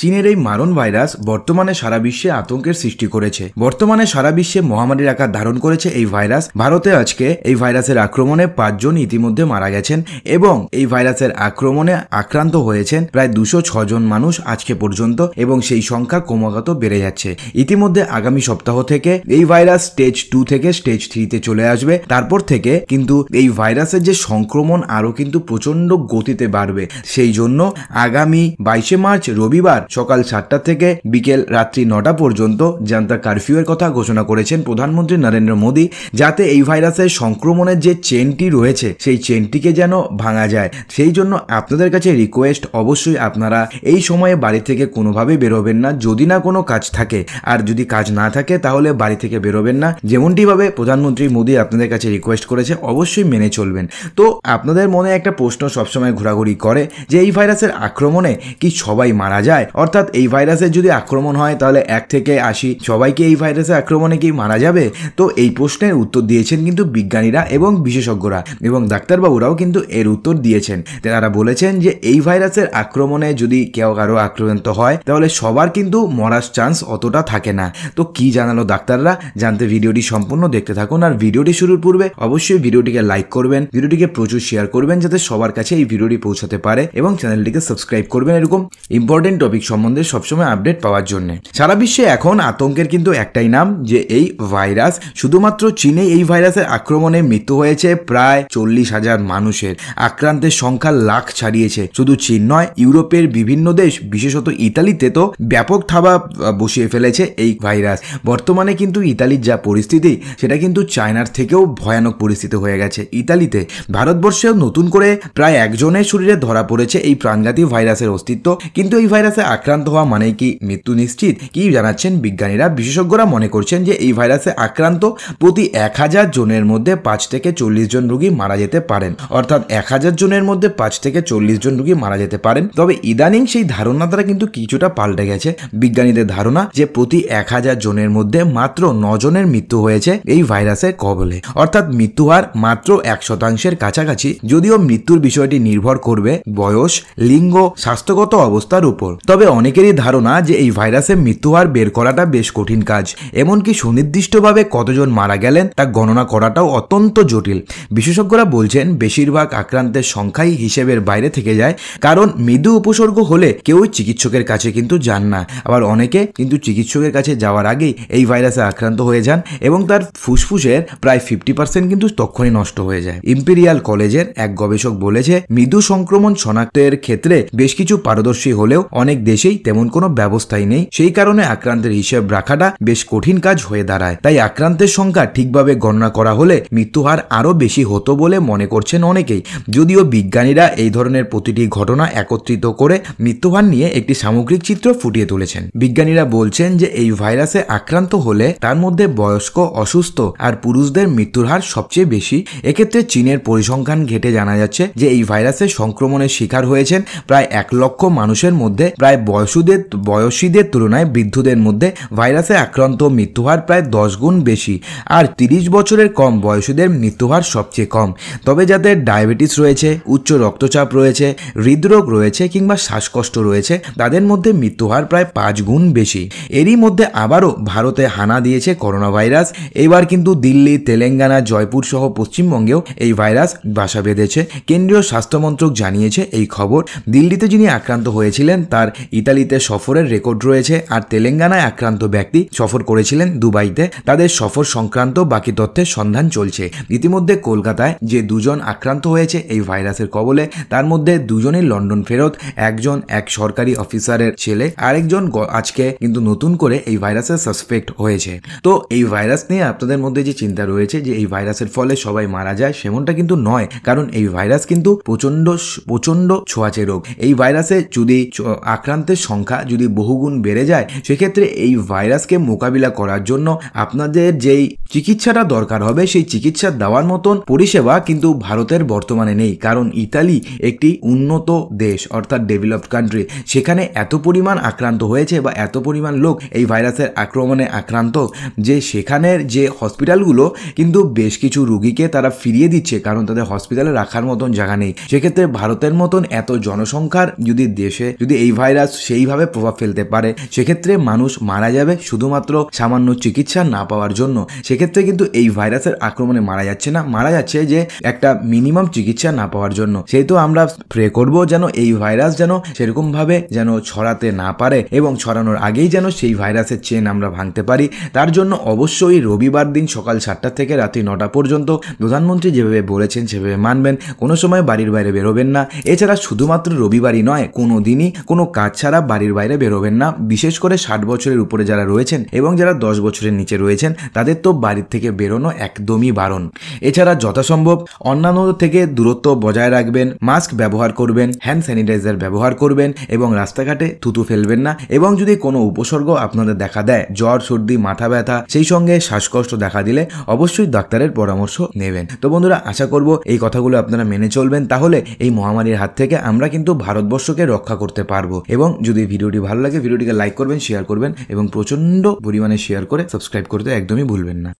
চীনের এই মারণ ভাইরাস বর্তমানে সারা বিশ্বে আতঙ্কের সৃষ্টি করেছে বর্তমানে সারা বিশ্বে মহামারীর আকার ধারণ করেছে এই ভাইরাস ভারতে আজকে এই ভাইরাসের আক্রমণে পাঁচজন ইতিমধ্যে মারা গেছেন এবং এই ভাইরাসের আক্রমণে আক্রান্ত হয়েছেন প্রায় দুশো ছজন মানুষ আজকে পর্যন্ত এবং সেই সংখ্যা ক্রমাগত বেড়ে যাচ্ছে ইতিমধ্যে আগামী সপ্তাহ থেকে এই ভাইরাস স্টেজ টু থেকে স্টেজ থ্রিতে চলে আসবে তারপর থেকে কিন্তু এই ভাইরাসের যে সংক্রমণ আরও কিন্তু প্রচণ্ড গতিতে বাড়বে সেই জন্য আগামী বাইশে মার্চ রবিবার সকাল সাতটা থেকে বিকেল রাত্রি নটা পর্যন্ত জান্তা কারফিউয়ের কথা ঘোষণা করেছেন প্রধানমন্ত্রী নরেন্দ্র মোদী যাতে এই ভাইরাসের সংক্রমণের যে চেনটি রয়েছে সেই চেনটিকে যেন ভাঙা যায় সেই জন্য আপনাদের কাছে রিকোয়েস্ট অবশ্যই আপনারা এই সময়ে বাড়ি থেকে কোনোভাবেই বেরোবেন না যদি না কোনো কাজ থাকে আর যদি কাজ না থাকে তাহলে বাড়ি থেকে বেরোবেন না যেমনটিভাবে প্রধানমন্ত্রী মোদী আপনাদের কাছে রিকোয়েস্ট করেছে অবশ্যই মেনে চলবেন তো আপনাদের মনে একটা প্রশ্ন সবসময় ঘোরাঘুরি করে যে এই ভাইরাসের আক্রমণে কি সবাই মারা যায় অর্থাৎ এই ভাইরাসের যদি আক্রমণ হয় তাহলে এক থেকে আশি সবাইকে এই ভাইরাসের আক্রমণে কি মারা যাবে তো এই প্রশ্নের উত্তর দিয়েছেন কিন্তু বিজ্ঞানীরা এবং বিশেষজ্ঞরা এবং ডাক্তারবাবুরাও কিন্তু এর উত্তর দিয়েছেন তারা বলেছেন যে এই ভাইরাসের আক্রমণে যদি কেউ কারো আক্রান্ত হয় তাহলে সবার কিন্তু মরার চান্স অতটা থাকে না তো কি জানালো ডাক্তাররা জানতে ভিডিওটি সম্পূর্ণ দেখতে থাকুন আর ভিডিওটি শুরুর পূর্বে অবশ্যই ভিডিওটিকে লাইক করবেন ভিডিওটিকে প্রচুর শেয়ার করবেন যাতে সবার কাছে এই ভিডিওটি পৌঁছাতে পারে এবং চ্যানেলটিকে সাবস্ক্রাইব করবেন এরকম ইম্পর্টেন্ট টপিক সম্বন্ধে সবসময় আপডেট পাওয়ার জন্য সারা বিশ্বে এখন আতঙ্কের কিন্তু একটাই নাম যে এই ভাইরাস শুধুমাত্র চীনে এই ভাইরাসের আক্রমণে মৃত্যু হয়েছে প্রায় চল্লিশ হাজার মানুষের আক্রান্তের সংখ্যা লাখ ছাড়িয়েছে শুধু চীন নয় ইউরোপের বিভিন্ন দেশ বিশেষত ইতালিতে তো ব্যাপক থাবা বসিয়ে ফেলেছে এই ভাইরাস বর্তমানে কিন্তু ইতালির যা পরিস্থিতি সেটা কিন্তু চায়নার থেকেও ভয়ানক পরিস্থিতি হয়ে গেছে ইতালিতে ভারতবর্ষেও নতুন করে প্রায় একজনের শরীরে ধরা পড়েছে এই প্রাণঘাতী ভাইরাসের অস্তিত্ব কিন্তু এই ভাইরাসে আক্রান্ত হওয়া মানে কি মৃত্যু নিশ্চিত কি জানাচ্ছেন বিজ্ঞানীরা বিশেষজ্ঞরা মনে করছেন যে এই ভাইরাসে আক্রান্ত প্রতি এক হাজার জনের মধ্যে পাঁচ থেকে চল্লিশ জন রোগী মারা যেতে পারেন অর্থাৎ এক হাজার জনের মধ্যে পাঁচ থেকে চল্লিশ জন রোগী মারা যেতে পারেন তবে ইদানিং সেই ধারণাটা কিন্তু কিছুটা পাল্টে গেছে বিজ্ঞানীদের ধারণা যে প্রতি এক হাজার জনের মধ্যে মাত্র জনের মৃত্যু হয়েছে এই ভাইরাসের কবলে অর্থাৎ মৃত্যু হার মাত্র এক শতাংশের কাছাকাছি যদিও মৃত্যুর বিষয়টি নির্ভর করবে বয়স লিঙ্গ স্বাস্থ্যগত অবস্থার উপর তবে তবে অনেকেরই ধারণা যে এই ভাইরাসের মৃত্যুহার বের করাটা বেশ কঠিন কাজ এমনকি সুনির্দিষ্টভাবে কতজন মারা গেলেন তা গণনা করাটাও অত্যন্ত জটিল বিশেষজ্ঞরা বলছেন বেশিরভাগ আক্রান্তের সংখ্যাই হিসেবের বাইরে থেকে যায় কারণ মৃদু উপসর্গ হলে কেউই চিকিৎসকের কাছে কিন্তু যান না আবার অনেকে কিন্তু চিকিৎসকের কাছে যাওয়ার আগেই এই ভাইরাসে আক্রান্ত হয়ে যান এবং তার ফুসফুসের প্রায় ফিফটি পার্সেন্ট কিন্তু তখনই নষ্ট হয়ে যায় ইম্পেরিয়াল কলেজের এক গবেষক বলেছে মৃদু সংক্রমণ শনাক্তের ক্ষেত্রে বেশ কিছু পারদর্শী হলেও অনেক দেশেই তেমন কোনো ব্যবস্থাই নেই সেই কারণে আক্রান্তের হিসেব রাখাটা বেশ কঠিন কাজ হয়ে দাঁড়ায় তাই আক্রান্তের সংখ্যা ঠিকভাবে গণনা করা হলে মৃত্যুহার আরও বেশি হতো বলে মনে করছেন অনেকেই যদিও বিজ্ঞানীরা এই ধরনের প্রতিটি ঘটনা একত্রিত করে মৃত্যুহার নিয়ে একটি সামগ্রিক চিত্র ফুটিয়ে তুলেছেন বিজ্ঞানীরা বলছেন যে এই ভাইরাসে আক্রান্ত হলে তার মধ্যে বয়স্ক অসুস্থ আর পুরুষদের মৃত্যুর হার সবচেয়ে বেশি এক্ষেত্রে চীনের পরিসংখ্যান ঘেটে জানা যাচ্ছে যে এই ভাইরাসের সংক্রমণের শিকার হয়েছেন প্রায় এক লক্ষ মানুষের মধ্যে প্রায় প্রায় বয়সুদের বয়সীদের তুলনায় বৃদ্ধদের মধ্যে ভাইরাসে আক্রান্ত মৃত্যুহার প্রায় দশ গুণ বেশি আর তিরিশ বছরের কম বয়সীদের মৃত্যুহার সবচেয়ে কম তবে যাদের ডায়াবেটিস রয়েছে উচ্চ রক্তচাপ রয়েছে হৃদরোগ রয়েছে কিংবা শ্বাসকষ্ট রয়েছে তাদের মধ্যে মৃত্যুহার প্রায় পাঁচ গুণ বেশি এরই মধ্যে আবারও ভারতে হানা দিয়েছে করোনা ভাইরাস এবার কিন্তু দিল্লি তেলেঙ্গানা জয়পুর সহ পশ্চিমবঙ্গেও এই ভাইরাস বাসা বেঁধেছে কেন্দ্রীয় স্বাস্থ্যমন্ত্রক জানিয়েছে এই খবর দিল্লিতে যিনি আক্রান্ত হয়েছিলেন তার ইতালিতে সফরের রেকর্ড রয়েছে আর তেলেঙ্গানায় আক্রান্ত ব্যক্তি সফর করেছিলেন দুবাইতে তাদের সফর সংক্রান্ত বাকি তথ্যের সন্ধান চলছে ইতিমধ্যে কলকাতায় যে দুজন আক্রান্ত হয়েছে এই ভাইরাসের কবলে তার মধ্যে দুজনের লন্ডন ফেরত একজন এক সরকারি অফিসারের ছেলে আরেকজন আজকে কিন্তু নতুন করে এই ভাইরাসের সাসপেক্ট হয়েছে তো এই ভাইরাস নিয়ে আপনাদের মধ্যে যে চিন্তা রয়েছে যে এই ভাইরাসের ফলে সবাই মারা যায় সেমনটা কিন্তু নয় কারণ এই ভাইরাস কিন্তু প্রচন্ড প্রচন্ড ছোঁয়াচে রোগ এই ভাইরাসে যদি আক্রান্ত আক্রান্তের সংখ্যা যদি বহুগুণ বেড়ে যায় সেক্ষেত্রে এই ভাইরাসকে মোকাবিলা করার জন্য আপনাদের যেই চিকিৎসাটা দরকার হবে সেই চিকিৎসা দেওয়ার মতন পরিষেবা কিন্তু ভারতের বর্তমানে নেই কারণ ইতালি একটি উন্নত দেশ অর্থাৎ ডেভেলপড কান্ট্রি সেখানে এত পরিমাণ আক্রান্ত হয়েছে বা এত পরিমাণ লোক এই ভাইরাসের আক্রমণে আক্রান্ত যে সেখানের যে হসপিটালগুলো কিন্তু বেশ কিছু রুগীকে তারা ফিরিয়ে দিচ্ছে কারণ তাদের হসপিটালে রাখার মতন জায়গা নেই সেক্ষেত্রে ভারতের মতন এত জনসংখ্যার যদি দেশে যদি এই ভাইরাস সেইভাবে প্রভাব ফেলতে পারে সেক্ষেত্রে মানুষ মারা যাবে শুধুমাত্র সামান্য চিকিৎসা না পাওয়ার জন্য সেক্ষেত্রে কিন্তু এই ভাইরাসের আক্রমণে মারা যাচ্ছে না মারা যাচ্ছে যে একটা মিনিমাম চিকিৎসা না পাওয়ার জন্য সেহেতু আমরা স্প্রে করব যেন এই ভাইরাস যেন সেরকমভাবে যেন ছড়াতে না পারে এবং ছড়ানোর আগেই যেন সেই ভাইরাসের চেন আমরা ভাঙতে পারি তার জন্য অবশ্যই রবিবার দিন সকাল সাতটা থেকে রাত্রি নটা পর্যন্ত প্রধানমন্ত্রী যেভাবে বলেছেন সেভাবে মানবেন কোনো সময় বাড়ির বাইরে বেরোবেন না এছাড়া শুধুমাত্র রবিবারই নয় কোনো দিনই কোনো কাজ বাচ্চারা বাড়ির বাইরে বেরোবেন না বিশেষ করে ষাট বছরের উপরে যারা রয়েছেন এবং যারা দশ বছরের নিচে রয়েছেন তাদের তো বাড়ির থেকে বেরোনো একদমই বারণ এছাড়া যথাসম্ভব অন্যান্য থেকে দূরত্ব বজায় রাখবেন মাস্ক ব্যবহার করবেন হ্যান্ড স্যানিটাইজার ব্যবহার করবেন এবং রাস্তাঘাটে থুতু ফেলবেন না এবং যদি কোনো উপসর্গ আপনাদের দেখা দেয় জ্বর সর্দি মাথা ব্যথা সেই সঙ্গে শ্বাসকষ্ট দেখা দিলে অবশ্যই ডাক্তারের পরামর্শ নেবেন তো বন্ধুরা আশা করব এই কথাগুলো আপনারা মেনে চলবেন তাহলে এই মহামারীর হাত থেকে আমরা কিন্তু ভারতবর্ষকে রক্ষা করতে পারবো এবং যদি ভিডিওটি ভালো লাগে ভিডিওটিকে লাইক করবেন শেয়ার করবেন এবং প্রচন্ড পরিমাণে শেয়ার করে সাবস্ক্রাইব করতে একদমই ভুলবেন না